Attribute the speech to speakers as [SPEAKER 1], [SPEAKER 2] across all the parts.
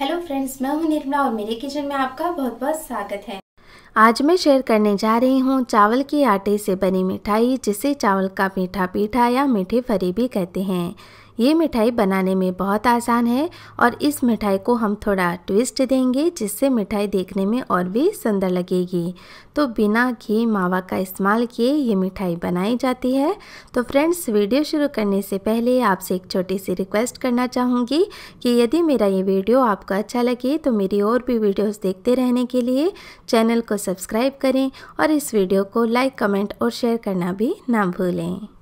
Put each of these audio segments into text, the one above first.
[SPEAKER 1] hello friends मैं हूं निर्मला और मेरे किचन में आपका बहुत बहुत स्वागत है आज मैं शेयर करने जा रही हूं चावल के आटे से बनी मिठाई जिसे चावल का मीठा पीठा या मीठे फरी भी कहते हैं ये मिठाई बनाने में बहुत आसान है और इस मिठाई को हम थोड़ा ट्विस्ट देंगे जिससे मिठाई देखने में और भी सुंदर लगेगी तो बिना घी मावा का इस्तेमाल किए ये मिठाई बनाई जाती है तो फ्रेंड्स वीडियो शुरू करने से पहले आपसे एक छोटी सी रिक्वेस्ट करना चाहूँगी कि यदि मेरा ये वीडियो आपको अच्छा लगे तो मेरी और भी वीडियोज़ देखते रहने के लिए चैनल को सब्सक्राइब करें और इस वीडियो को लाइक कमेंट और शेयर करना भी ना भूलें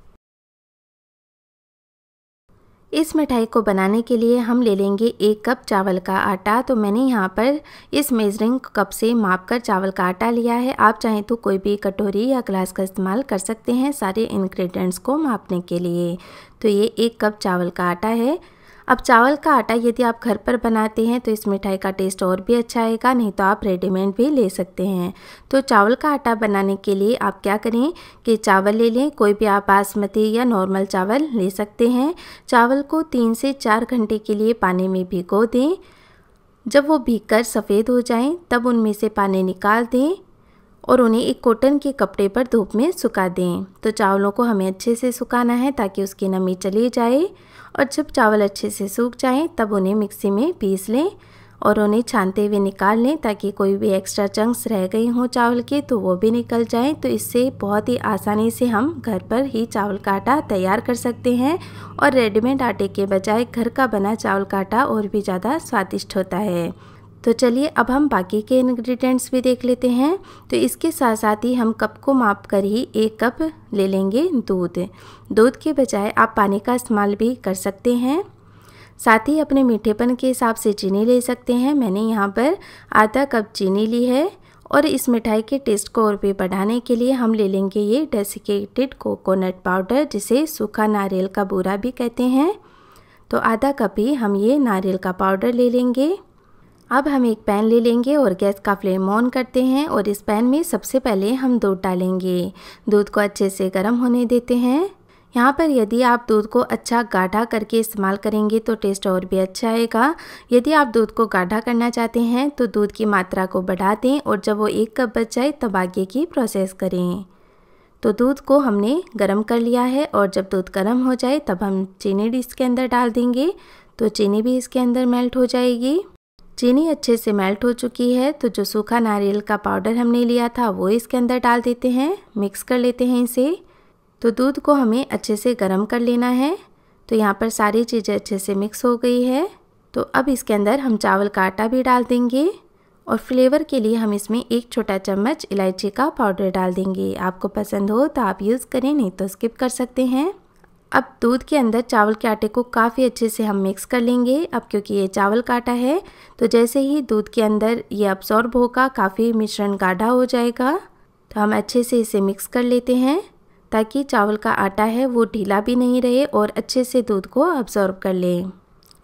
[SPEAKER 1] इस मिठाई को बनाने के लिए हम ले लेंगे एक कप चावल का आटा तो मैंने यहाँ पर इस मेजरिंग कप से माप कर चावल का आटा लिया है आप चाहें तो कोई भी कटोरी या ग्लास का इस्तेमाल कर सकते हैं सारे इन्ग्रीडियंट्स को मापने के लिए तो ये एक कप चावल का आटा है अब चावल का आटा यदि आप घर पर बनाते हैं तो इस मिठाई का टेस्ट और भी अच्छा आएगा नहीं तो आप रेडीमेड भी ले सकते हैं तो चावल का आटा बनाने के लिए आप क्या करें कि चावल ले लें कोई भी आप बासमती या नॉर्मल चावल ले सकते हैं चावल को तीन से चार घंटे के लिए पानी में भिगो दें जब वो भीग कर सफ़ेद हो जाएं तब उनमें से पानी निकाल दें और उन्हें एक कॉटन के कपड़े पर धूप में सुखा दें तो चावलों को हमें अच्छे से सुखाना है ताकि उसकी नमी चली जाए और जब चावल अच्छे से सूख जाएँ तब उन्हें मिक्सी में पीस लें और उन्हें छानते हुए निकाल लें ताकि कोई भी एक्स्ट्रा चंक्स रह गए हों चावल के तो वो भी निकल जाएं तो इससे बहुत ही आसानी से हम घर पर ही चावल का आटा तैयार कर सकते हैं और रेडीमेड आटे के बजाय घर का बना चावल का आटा और भी ज़्यादा स्वादिष्ट होता है तो चलिए अब हम बाकी के इंग्रेडिएंट्स भी देख लेते हैं तो इसके साथ साथ ही हम कप को माप कर ही एक कप ले लेंगे दूध दूध के बजाय आप पानी का इस्तेमाल भी कर सकते हैं साथ ही अपने मीठेपन के हिसाब से चीनी ले सकते हैं मैंने यहाँ पर आधा कप चीनी ली है और इस मिठाई के टेस्ट को और भी बढ़ाने के लिए हम ले लेंगे ये डेसिकेटेड कोकोनट पाउडर जिसे सूखा नारियल का बूरा भी कहते हैं तो आधा कप ही हम ये नारियल का पाउडर ले लेंगे अब हम एक पैन ले लेंगे और गैस का फ्लेम ऑन करते हैं और इस पैन में सबसे पहले हम दूध डालेंगे दूध को अच्छे से गर्म होने देते हैं यहाँ पर यदि आप दूध को अच्छा गाढ़ा करके इस्तेमाल करेंगे तो टेस्ट और भी अच्छा आएगा यदि आप दूध को गाढ़ा करना चाहते हैं तो दूध की मात्रा को बढ़ा दें और जब वो एक कप बच जाए तब आगे की प्रोसेस करें तो दूध को हमने गर्म कर लिया है और जब दूध गर्म हो जाए तब हम चीनी इसके अंदर डाल देंगे तो चीनी भी इसके अंदर मेल्ट हो जाएगी चीनी अच्छे से मेल्ट हो चुकी है तो जो सूखा नारियल का पाउडर हमने लिया था वो इसके अंदर डाल देते हैं मिक्स कर लेते हैं इसे तो दूध को हमें अच्छे से गर्म कर लेना है तो यहाँ पर सारी चीज़ें अच्छे से मिक्स हो गई है तो अब इसके अंदर हम चावल का आटा भी डाल देंगे और फ्लेवर के लिए हम इसमें एक छोटा चम्मच इलायची का पाउडर डाल देंगे आपको पसंद हो तो आप यूज़ करें नहीं तो स्किप कर सकते हैं अब दूध के अंदर चावल के आटे को काफ़ी अच्छे से हम मिक्स कर लेंगे अब क्योंकि ये चावल का आटा है तो जैसे ही दूध के अंदर ये अब्सॉर्ब होगा काफ़ी मिश्रण गाढ़ा हो जाएगा तो हम अच्छे से इसे मिक्स कर लेते हैं ताकि चावल का आटा है वो ढीला भी नहीं रहे और अच्छे से दूध को अब्सॉर्ब कर लें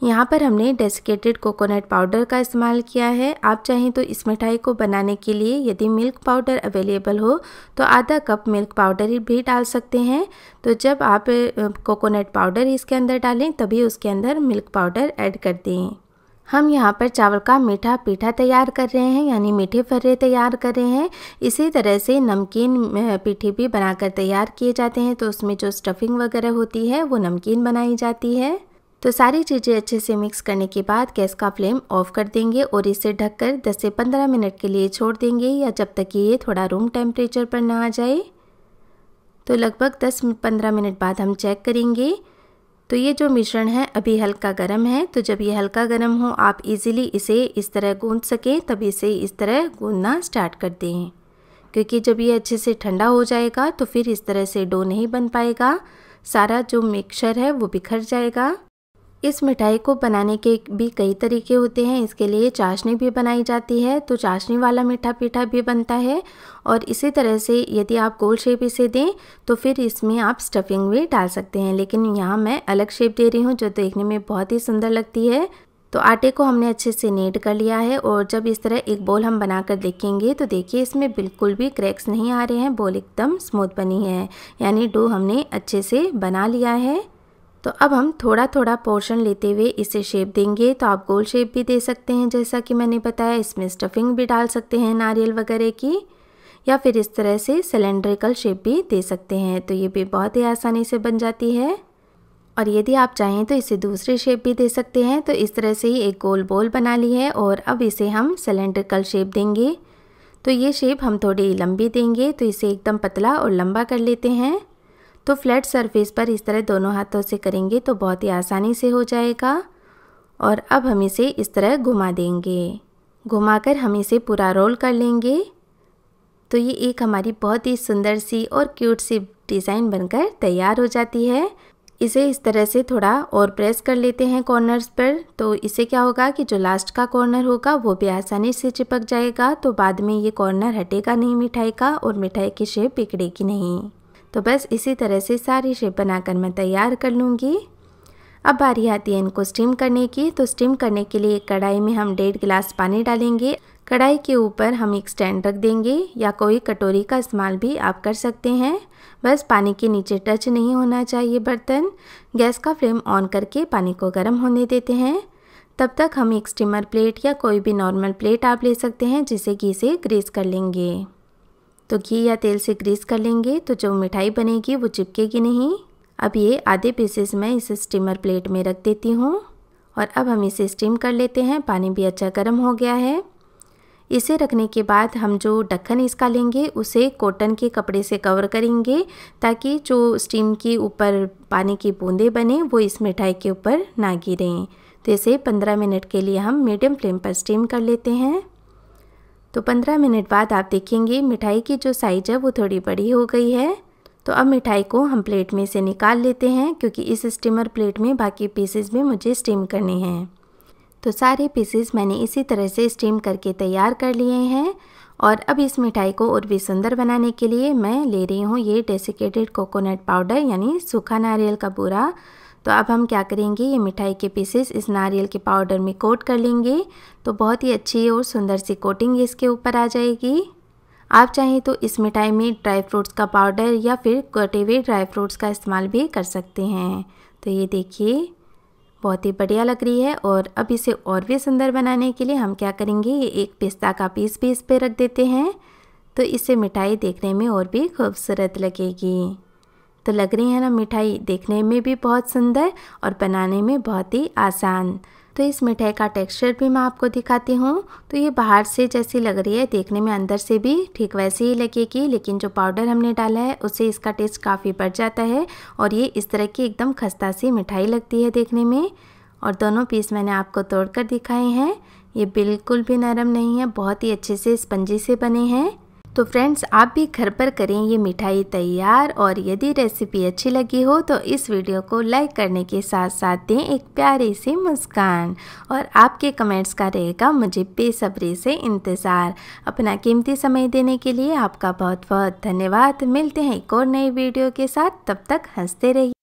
[SPEAKER 1] यहाँ पर हमने डेसिकेटेड कोकोनट पाउडर का इस्तेमाल किया है आप चाहें तो इस मिठाई को बनाने के लिए यदि मिल्क पाउडर अवेलेबल हो तो आधा कप मिल्क पाउडर भी डाल सकते हैं तो जब आप कोकोनट पाउडर इसके अंदर डालें तभी उसके अंदर मिल्क पाउडर ऐड कर दें हम यहाँ पर चावल का मीठा पीठा तैयार कर रहे हैं यानी मीठे फर्रे तैयार कर रहे हैं इसी तरह से नमकीन पीठे भी बनाकर तैयार किए जाते हैं तो उसमें जो स्टफिंग वगैरह होती है वो नमकीन बनाई जाती है तो सारी चीज़ें अच्छे से मिक्स करने के बाद गैस का फ्लेम ऑफ कर देंगे और इसे ढककर 10 से 15 मिनट के लिए छोड़ देंगे या जब तक ये थोड़ा रूम टेम्परेचर पर ना आ जाए तो लगभग 10-15 मिनट बाद हम चेक करेंगे तो ये जो मिश्रण है अभी हल्का गर्म है तो जब ये हल्का गर्म हो आप इजीली इसे इस तरह गूँध सकें तब इसे इस तरह गूँधना स्टार्ट कर दें क्योंकि जब ये अच्छे से ठंडा हो जाएगा तो फिर इस तरह से डो नहीं बन पाएगा सारा जो मिक्सर है वो बिखर जाएगा इस मिठाई को बनाने के भी कई तरीके होते हैं इसके लिए चाशनी भी बनाई जाती है तो चाशनी वाला मीठा पीठा भी बनता है और इसी तरह से यदि आप गोल शेप इसे दें तो फिर इसमें आप स्टफिंग भी डाल सकते हैं लेकिन यहाँ मैं अलग शेप दे रही हूँ जो देखने में बहुत ही सुंदर लगती है तो आटे को हमने अच्छे से नेट कर लिया है और जब इस तरह एक बोल हम बनाकर देखेंगे तो देखिए इसमें बिल्कुल भी क्रैक्स नहीं आ रहे हैं बोल एकदम स्मूथ बनी है यानी डो हमने अच्छे से बना लिया है तो अब हम थोड़ा थोड़ा पोर्शन लेते हुए इसे शेप देंगे तो आप गोल शेप भी दे सकते हैं जैसा कि मैंने बताया इसमें स्टफिंग भी डाल सकते हैं नारियल वगैरह की या फिर इस तरह से सिलेंड्रिकल शेप भी दे सकते हैं तो ये भी बहुत ही आसानी से बन जाती है और यदि आप चाहें तो इसे दूसरी शेप भी दे सकते हैं तो इस तरह से ही एक गोल बॉल बना ली है और अब इसे हम सिलेंड्रिकल शेप देंगे तो ये शेप हम थोड़ी लंबी देंगे तो इसे एकदम पतला और लंबा कर लेते हैं तो फ्लैट सरफेस पर इस तरह दोनों हाथों से करेंगे तो बहुत ही आसानी से हो जाएगा और अब हम इसे इस तरह घुमा देंगे घुमाकर हम इसे पूरा रोल कर लेंगे तो ये एक हमारी बहुत ही सुंदर सी और क्यूट सी डिज़ाइन बनकर तैयार हो जाती है इसे इस तरह से थोड़ा और प्रेस कर लेते हैं कॉर्नर्स पर तो इसे क्या होगा कि जो लास्ट का कॉर्नर होगा वो भी आसानी से चिपक जाएगा तो बाद में ये कॉर्नर हटेगा नहीं मिठाई का और मिठाई की शेप बिगड़ेगी नहीं तो बस इसी तरह से सारी शेप बनाकर मैं तैयार कर लूँगी अब बारी आती है इनको स्टीम करने की तो स्टीम करने के लिए कढ़ाई में हम डेढ़ गिलास पानी डालेंगे कढ़ाई के ऊपर हम एक स्टैंड रख देंगे या कोई कटोरी का इस्तेमाल भी आप कर सकते हैं बस पानी के नीचे टच नहीं होना चाहिए बर्तन गैस का फ्लेम ऑन करके पानी को गर्म होने देते हैं तब तक हम एक स्टीमर प्लेट या कोई भी नॉर्मल प्लेट आप ले सकते हैं जिसे घी से ग्रीस कर लेंगे तो घी या तेल से ग्रीस कर लेंगे तो जो मिठाई बनेगी वो चिपकेगी नहीं अब ये आधे पीसेस मैं इसे स्टीमर प्लेट में रख देती हूँ और अब हम इसे स्टीम कर लेते हैं पानी भी अच्छा गर्म हो गया है इसे रखने के बाद हम जो ढक्कन इसका लेंगे उसे कॉटन के कपड़े से कवर करेंगे ताकि जो स्टीम के ऊपर पानी की बूंदें बने वो इस मिठाई के ऊपर ना गिरें तो इसे 15 मिनट के लिए हम मीडियम फ्लेम पर स्टीम कर लेते हैं तो 15 मिनट बाद आप देखेंगे मिठाई की जो साइज है वो थोड़ी बड़ी हो गई है तो अब मिठाई को हम प्लेट में से निकाल लेते हैं क्योंकि इस स्टीमर प्लेट में बाकी पीसेस भी मुझे स्टीम करने हैं तो सारे पीसेस मैंने इसी तरह से स्टीम करके तैयार कर लिए हैं और अब इस मिठाई को और भी सुंदर बनाने के लिए मैं ले रही हूँ ये डेसिकेटेड कोकोनट पाउडर यानी सूखा नारियल का बूरा तो अब हम क्या करेंगे ये मिठाई के पीसेस इस नारियल के पाउडर में कोट कर लेंगे तो बहुत ही अच्छी और सुंदर सी कोटिंग इसके ऊपर आ जाएगी आप चाहें तो इस मिठाई में ड्राई फ्रूट्स का पाउडर या फिर कटे हुए ड्राई फ्रूट्स का इस्तेमाल भी कर सकते हैं तो ये देखिए बहुत ही बढ़िया लग रही है और अब इसे और भी सुंदर बनाने के लिए हम क्या करेंगे ये एक पिस्ता का पीस भी इस पर रख देते हैं तो इससे मिठाई देखने में और भी खूबसूरत लगेगी तो लग रही है ना मिठाई देखने में भी बहुत सुंदर और बनाने में बहुत ही आसान तो इस मिठाई का टेक्सचर भी मैं आपको दिखाती हूँ तो ये बाहर से जैसी लग रही है देखने में अंदर से भी ठीक वैसे ही लगेगी लेकिन जो पाउडर हमने डाला है उससे इसका टेस्ट काफ़ी बढ़ जाता है और ये इस तरह की एकदम खस्ता सी मिठाई लगती है देखने में और दोनों पीस मैंने आपको तोड़ कर दिखाए हैं ये बिल्कुल भी नरम नहीं है बहुत ही अच्छे से स्पंजी से बने हैं तो फ्रेंड्स आप भी घर पर करें ये मिठाई तैयार और यदि रेसिपी अच्छी लगी हो तो इस वीडियो को लाइक करने के साथ साथ दें एक प्यारी सी मुस्कान और आपके कमेंट्स का रहेगा मुझे बेसब्री से इंतज़ार अपना कीमती समय देने के लिए आपका बहुत बहुत धन्यवाद मिलते हैं एक और नई वीडियो के साथ तब तक हंसते रहिए